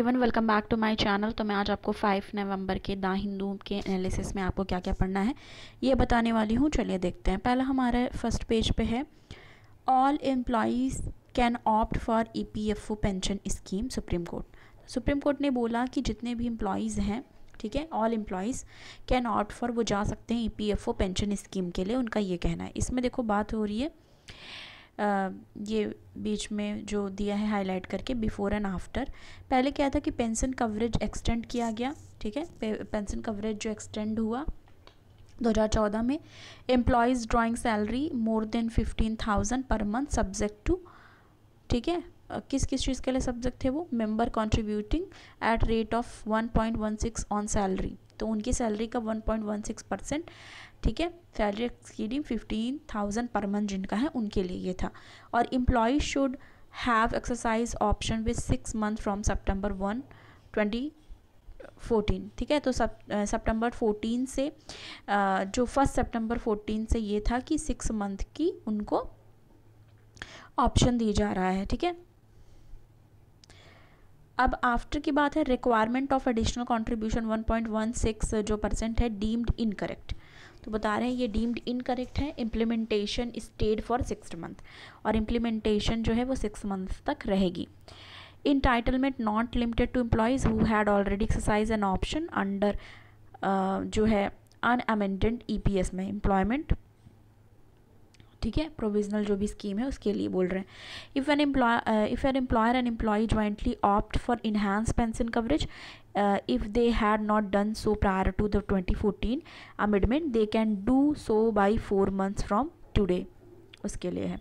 Avon welcome back to my channel तो मैं आज आपको 5 नवंबर के दा हिंदू के एनालिसिस में आपको क्या क्या पढ़ना है ये बताने वाली हूँ चलिए देखते हैं पहला हमारे फर्स्ट पेज पे है all employees can opt for EPFO pension scheme Supreme Court Supreme Court ने बोला कि जितने भी एम्प्लॉयज़ हैं ठीक है all employees can opt for वो जा सकते हैं ई पेंशन स्कीम के लिए उनका ये कहना है इसमें देखो बात हो रही है ये बीच में जो दिया है हाईलाइट करके बिफ़ोर एंड आफ्टर पहले क्या था कि पेंशन कवरेज एक्सटेंड किया गया ठीक है पेंशन कवरेज जो एक्सटेंड हुआ 2014 में employees drawing salary more than 15,000 per month subject to ठीक है किस किस चीज़ के लिए सब्जेक्ट थे वो member contributing at rate of 1.16 on salary तो उनकी सैलरी का 1.16 परसेंट ठीक है salary exceeding fifteen thousand per month जिनका है उनके लिए ये था और employees should have exercise option with six month from September one twenty fourteen ठीक है तो सब सितंबर फोर्टीन से आ, जो फर्स्ट सेप्टेम्बर फोर्टीन से ये था कि सिक्स मंथ की उनको ऑप्शन दिया जा रहा है ठीक है अब आफ्टर की बात है रिक्वायरमेंट ऑफ एडिशनल कंट्रीब्यूशन 1.16 जो परसेंट है डीम्ड इनकरेक्ट तो बता रहे हैं ये डीम्ड इनकरेक्ट है implementation stayed for six month और इम्प्लीमेंटेशन जो है वो सिक्स मंथ तक रहेगी entitlement not limited to employees who had already exercise an option under जो है अनअमेंडेड ई e में एम्प्लॉयमेंट ठीक है प्रोविजनल जो भी स्कीम है उसके लिए बोल रहे हैं if an employee if an employer and employee jointly opt for enhance pension coverage uh, if they had not done so prior to the 2014 amendment they can do so by four months from today उसके लिए है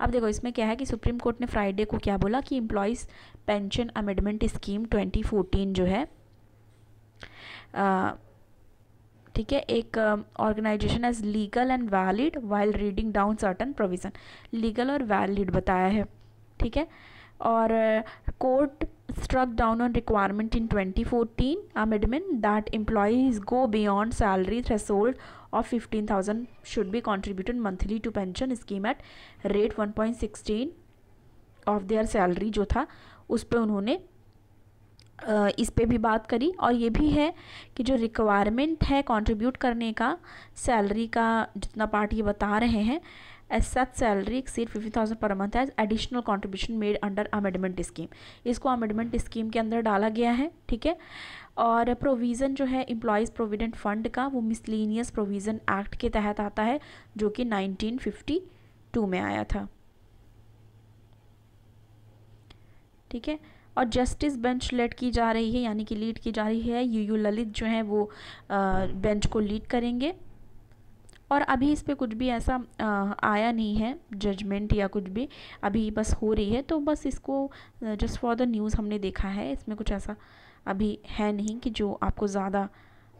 अब देखो इसमें क्या है कि supreme Court ने फ्राइडे को क्या बोला कि एम्प्लॉयज़ पेंशन अमेंडमेंट स्कीम 2014 जो है uh, ठीक है एक organisation as legal and valid while reading down certain provision legal और वैलिड बताया है ठीक है और court uh, struck down on requirement in 2014 amendment that employees go beyond salary threshold of 15000 should be contributed monthly to pension scheme at rate 1.16 of their salary jo tha us pe unhone Uh, इस पे भी बात करी और ये भी है कि जो रिक्वायरमेंट है कंट्रीब्यूट करने का सैलरी का जितना पार्ट ये बता रहे हैं एस सच सैलरी सिर्फ fifty thousand per month as additional contribution made under amendment scheme इसको अमेडमेंट स्कीम के अंदर डाला गया है ठीक है और प्रोविज़न जो है एम्प्लॉयज़ प्रोविडेंट फंड का वो मिसलिनियस प्रोविज़न एक्ट के तहत आता है जो कि नाइनटीन फिफ्टी टू में आया था ठीक है और जस्टिस बेंच लेड की जा रही है यानी कि लीड की जा रही है यू यू ललित जो है वो बेंच को लीड करेंगे और अभी इस पर कुछ भी ऐसा आया नहीं है जजमेंट या कुछ भी अभी बस हो रही है तो बस इसको जस्ट फॉर द न्यूज़ हमने देखा है इसमें कुछ ऐसा अभी है नहीं कि जो आपको ज़्यादा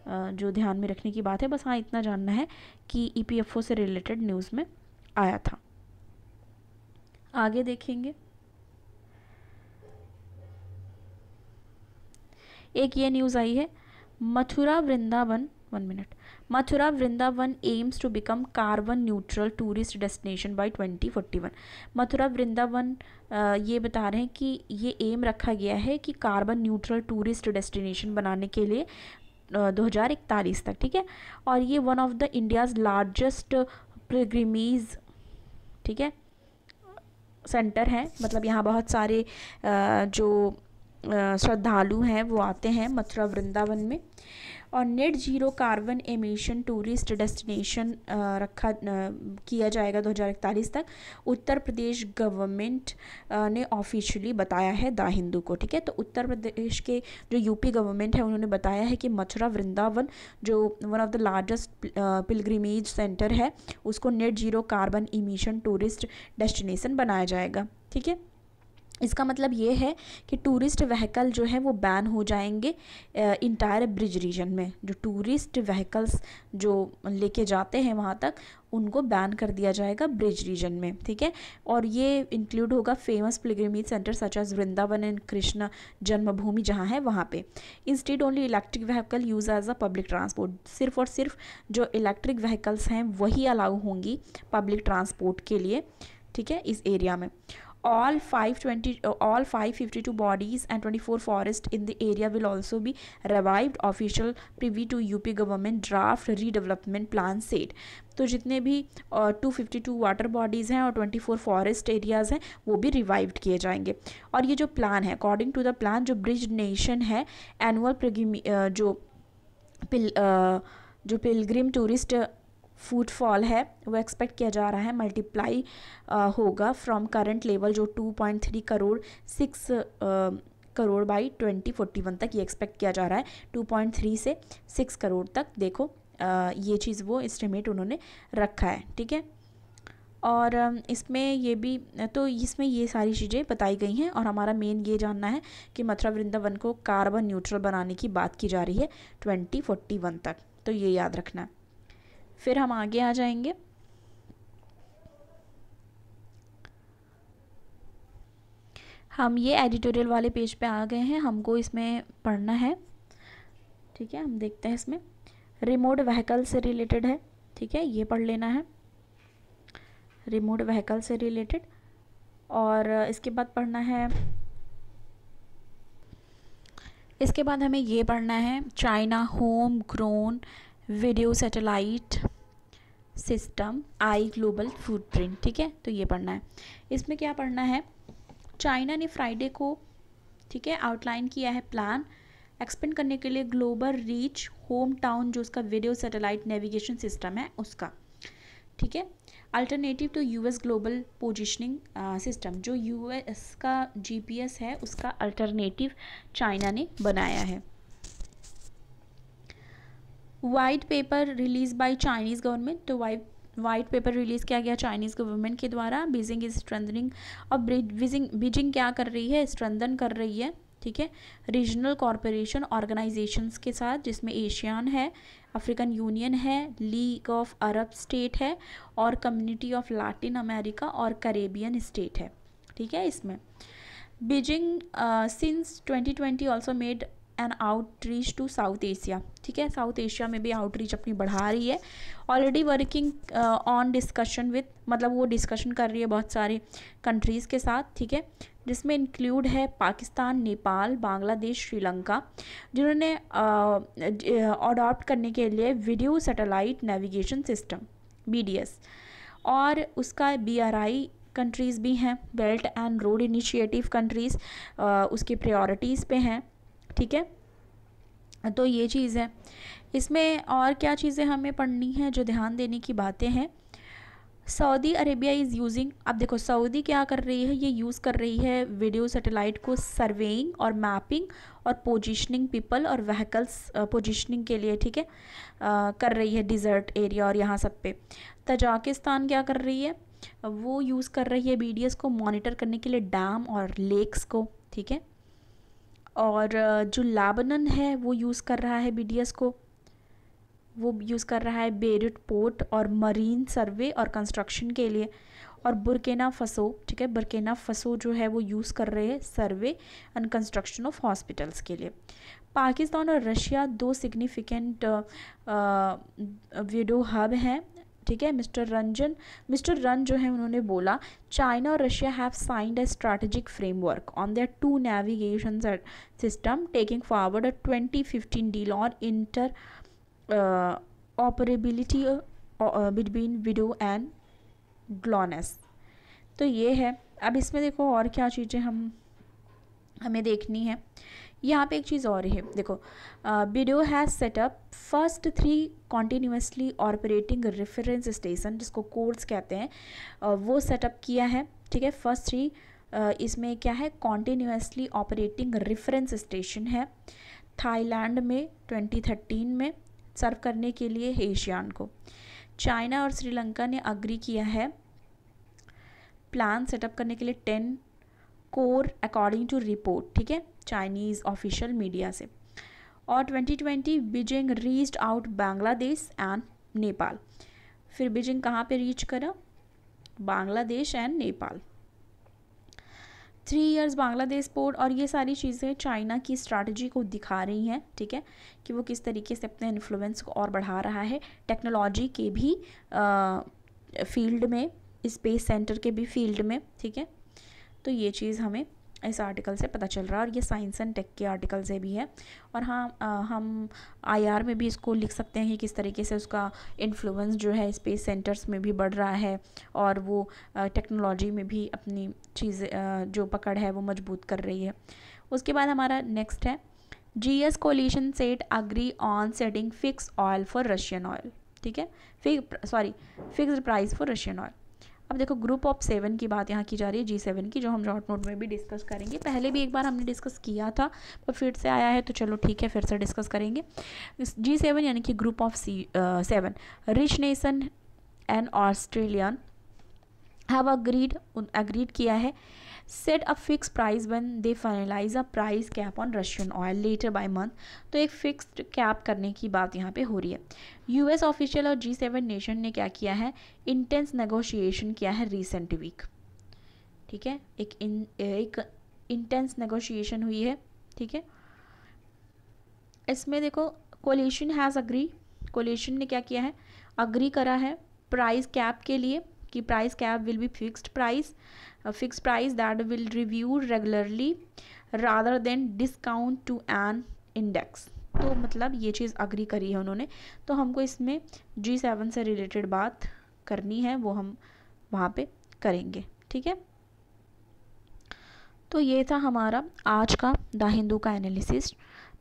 जो ध्यान में रखने की बात है बस हाँ इतना जानना है कि ई e से रिलेटेड न्यूज़ में आया था आगे देखेंगे एक ये न्यूज़ आई है Mathura Vrindavan one minute Mathura Vrindavan aims to become carbon neutral tourist destination by 2041. Mathura Vrindavan ये बता रहे हैं कि ये एम रखा गया है कि कार्बन न्यूट्रल टूरिस्ट डेस्टिनेशन बनाने के लिए uh, दो हज़ार इकतालीस तक ठीक है और ये one of the India's largest pilgrimage ठीक है सेंटर है मतलब यहाँ बहुत सारे uh, जो श्रद्धालु हैं वो आते हैं मथुरा वृंदावन में और net zero carbon emission tourist destination रखा किया जाएगा 2041 तक उत्तर प्रदेश गवर्नमेंट ने ऑफिशियली बताया है द हिंदू को ठीक है तो उत्तर प्रदेश के जो यूपी गवर्नमेंट है उन्होंने बताया है कि मथुरा वृंदावन जो one of the largest pilgrimage centre है उसको net zero carbon emission tourist destination बनाया जाएगा ठीक है इसका मतलब ये है कि टूरिस्ट व्हीकल जो है वो बैन हो जाएंगे इंटायर ब्रिज रीजन में जो टूरिस्ट व्हीकल्स जो लेके जाते हैं वहाँ तक उनको बैन कर दिया जाएगा ब्रिज रीजन में ठीक है और ये इंक्लूड होगा famous pilgrimage centre such as Vrindavan and Krishna Janmabhoomi जहाँ है वहाँ पे instead only electric vehicle use as a public transport सिर्फ और सिर्फ जो इलेक्ट्रिक व्हीकल्स हैं वही अलाउ होंगी पब्लिक ट्रांसपोर्ट के लिए ठीक है इस एरिया में all 520 uh, all 552 bodies and 24 forest in the area will also be revived official privy to up government draft redevelopment plan set तो जितने भी two fifty two water bodies हैं और ट्वेंटी फोर फॉरेस्ट एरियाज़ हैं वो भी revived किए जाएंगे और ये जो प्लान है अकॉर्डिंग टू द प्लान जो ब्रिज नेशन है एनुअल uh, जो पिल, uh, जो पिलग्रिम टूरिस्ट फूटफॉल है वो एक्सपेक्ट किया जा रहा है मल्टीप्लाई होगा फ्रॉम करंट लेवल जो 2.3 करोड़ सिक्स करोड़ बाई 2041 तक ये एक्सपेक्ट किया जा रहा है 2.3 से 6 करोड़ तक देखो आ, ये चीज़ वो इस्टीमेट उन्होंने रखा है ठीक है और इसमें ये भी तो इसमें ये सारी चीज़ें बताई गई हैं और हमारा मेन ये जानना है कि मथुरा वृंदावन को कार्बन न्यूट्रल बनाने की बात की जा रही है 2041 तक तो ये याद रखना है फिर हम आगे आ जाएंगे हम ये एडिटोरियल वाले पेज पे आ गए हैं हमको इसमें पढ़ना है ठीक है हम देखते हैं इसमें रिमोट व्हीकल से रिलेटेड है ठीक है ये पढ़ लेना है रिमोट व्हीकल से रिलेटेड और इसके बाद पढ़ना है इसके बाद हमें ये पढ़ना है China home grown BeiDou satellite system आई ग्लोबल फुटप्रिंट ठीक है तो ये पढ़ना है इसमें क्या पढ़ना है चाइना ने फ्राइडे को ठीक है आउटलाइन किया है प्लान एक्सपेंड करने के लिए ग्लोबल रीच होम टाउन जो उसका वीडियो सैटेलाइट नेविगेशन सिस्टम है उसका ठीक है alternative to US global positioning system जो यूएस का जीपीएस है उसका अल्टरनेटिव चाइना ने बनाया है white paper release by Chinese government तो वाइट वाइट पेपर रिलीज़ किया गया चाइनीज़ गवर्नमेंट के द्वारा बीजिंग इज स्ट्रेंथनिंग और बीजिंग बीजिंग क्या कर रही है स्ट्रेंथन कर रही है ठीक है रीजनल कॉरपोरेशन ऑर्गेनाइजेशंस के साथ जिसमें एशियान है अफ्रीकन यूनियन है लीग ऑफ अरब स्टेट है और कम्युनिटी ऑफ लाटिन अमेरिका और करेबियन स्टेट है ठीक है इसमें Beijing since 2020 also made and outreach to South Asia ठीक है साउथ एशिया में भी आउटरीच अपनी बढ़ा रही है already working on discussion with मतलब वो डिस्कशन कर रही है बहुत सारे कंट्रीज़ के साथ ठीक है जिसमें इंक्लूड है पाकिस्तान नेपाल बांग्लादेश श्रीलंका जिन्होंने अडॉप्ट uh, करने के लिए BeiDou satellite navigation system B और उसका बी कंट्रीज़ भी हैं Belt and Road Initiative countries उसकी प्रायोरिटीज़ पे हैं ठीक है तो ये चीज़ है इसमें और क्या चीज़ें हमें पढ़नी हैं जो ध्यान देने की बातें हैं सऊदी अरेबिया इज़ यूजिंग अब देखो सऊदी क्या कर रही है ये यूज़ कर रही है वीडियो सैटेलाइट को सर्वेइंग और मैपिंग और पोजिशनिंग पीपल और व्हीकल्स पोजिशनिंग के लिए ठीक है कर रही है डिज़र्ट एरिया और यहाँ सब पे तजाकिस्तान क्या कर रही है वो यूज़ कर रही है बी को मॉनिटर करने के लिए डैम और लेक्स को ठीक है और जो लाबनन है वो यूज़ कर रहा है बी को वो यूज़ कर रहा है बेरिट पोर्ट और मरीन सर्वे और कंस्ट्रक्शन के लिए और बुरकेना फसो ठीक है बुरकेना फसो जो है वो यूज़ कर रहे हैं survey and construction of hospitals के लिए पाकिस्तान और रशिया दो सिग्निफिकेंट वीडियो हब हैं ठीक है मिस्टर रंजन मिस्टर रन जो है उन्होंने बोला चाइना और Russia have signed a strategic framework on their two navigation system taking forward a twenty fifteen deal on interoperability between BeiDou and GLONASS तो ये है अब इसमें देखो और क्या चीज़ें हम हमें देखनी है यहाँ पे एक चीज़ और है देखो BeiDou has set up first three continuously operating reference station जिसको कोर्स कहते हैं वो सेटअप किया है ठीक है फर्स्ट थ्री इसमें क्या है कॉन्टीन्यूसली ऑपरेटिंग रेफरेंस स्टेशन है थाईलैंड में 2013 में सर्व करने के लिए एशियान को चाइना और श्रीलंका ने अग्री किया है प्लान सेटअप करने के लिए टेन कोर अकॉर्डिंग टू रिपोर्ट ठीक है चाइनीज़ ऑफिशियल मीडिया से और 2020 Beijing reached out Bangladesh and Nepal फिर बीजिंग कहाँ पे रीच करा Bangladesh and Nepal three years Bangladesh port और ये सारी चीज़ें चाइना की स्ट्रैटेजी को दिखा रही हैं ठीक है कि वो किस तरीके से अपने इन्फ्लुएंस को और बढ़ा रहा है टेक्नोलॉजी के भी फील्ड में स्पेस सेंटर के भी फील्ड में ठीक है तो ये चीज़ हमें इस आर्टिकल से पता चल रहा है और ये साइंस एंड टेक के आर्टिकल से भी है और हाँ आ, हम आईआर में भी इसको लिख सकते हैं कि किस तरीके से उसका इन्फ्लुएंस जो है स्पेस सेंटर्स में भी बढ़ रहा है और वो टेक्नोलॉजी में भी अपनी चीज़ें जो पकड़ है वो मजबूत कर रही है उसके बाद हमारा नेक्स्ट है G S coalition set agree on setting fix oil for Russian oil ठीक है fix sorry fix price for Russian oil अब देखो ग्रुप ऑफ सेवन की बात यहाँ की जा रही है जी सेवन की जो हम जॉट नोट में भी डिस्कस करेंगे पहले भी एक बार हमने डिस्कस किया था पर फिर से आया है तो चलो ठीक है फिर से डिस्कस करेंगे जी सेवन यानी कि group of C seven rich nation and Australian have agreed agreed किया है set a fix price when they finalise a price cap on Russian oil later by month तो एक फिक्सड कैप करने की बात यहाँ पे हो रही है यूएस ऑफिशियल और जी सेवन नेशन ने क्या किया है इंटेंस नेगोशिएशन किया है रिसेंट वीक ठीक है एक इन एक इंटेंस नेगोशिएशन हुई है ठीक है इसमें देखो कोलेशन हैज़ अग्री कोलेशन ने क्या किया है अग्री करा है प्राइस कैप के लिए की price cap will be fixed price fix price that will review regularly rather than discount to an index तो मतलब ये चीज़ अग्री करी है उन्होंने तो हमको इसमें जी सेवन से रिलेटेड बात करनी है वो हम वहाँ पे करेंगे ठीक है तो ये था हमारा आज का द हिंदू का एनालिसिस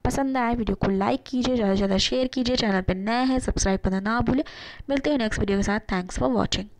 पसंद आया वीडियो को लाइक कीजिए ज़्यादा से ज़्यादा शेयर कीजिए चैनल पर नए हैं सब्सक्राइब करना ना भूलें मिलते हैं नेक्स्ट वीडियो के साथ थैंक्स फॉर वॉचिंग